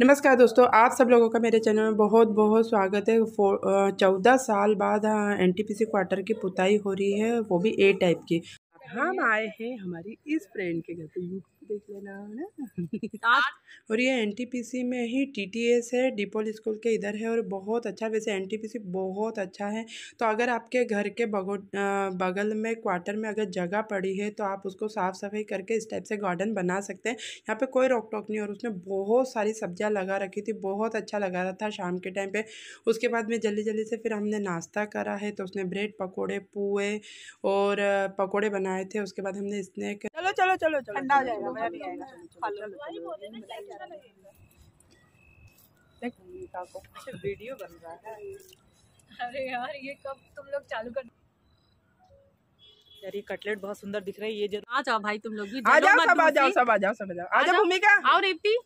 नमस्कार दोस्तों आप सब लोगों का मेरे चैनल में बहुत बहुत स्वागत है चौदह साल बाद N T P C quarter की पुताई हो रही है वो भी ए टाइप की हम आए हैं हमारी इस फ्रेंड के घर पे यूट्यूब देख लेना है ना और ये एन में ही टी है डिपोल स्कूल के इधर है और बहुत अच्छा वैसे एन बहुत अच्छा है तो अगर आपके घर के बगो बगल में क्वार्टर में अगर जगह पड़ी है तो आप उसको साफ़ सफाई करके इस टाइप से गार्डन बना सकते हैं यहाँ पे कोई रोक टोक नहीं और उसमें बहुत सारी सब्जियाँ लगा रखी थी बहुत अच्छा लगा रहा था शाम के टाइम पे उसके बाद में जल्दी जल्दी से फिर हमने नाश्ता करा है तो उसने ब्रेड पकौड़े पुए और पकौड़े बनाए थे उसके बाद हमने स्नैक चलो चलो चलो चलो ठंडा हो जाएगा अच्छा अच्छा, वीडियो बन रहा है अरे यार ये कब तुम लोग चालू कर यार ये कटलेट बहुत सुंदर दिख रही है ये जरूर आ जाओ भाई तुम लोग भी आ जाओ सब आ जाओ सब आ जाओ सब आ जाओ आ जाओ भूमिका आओ रेवती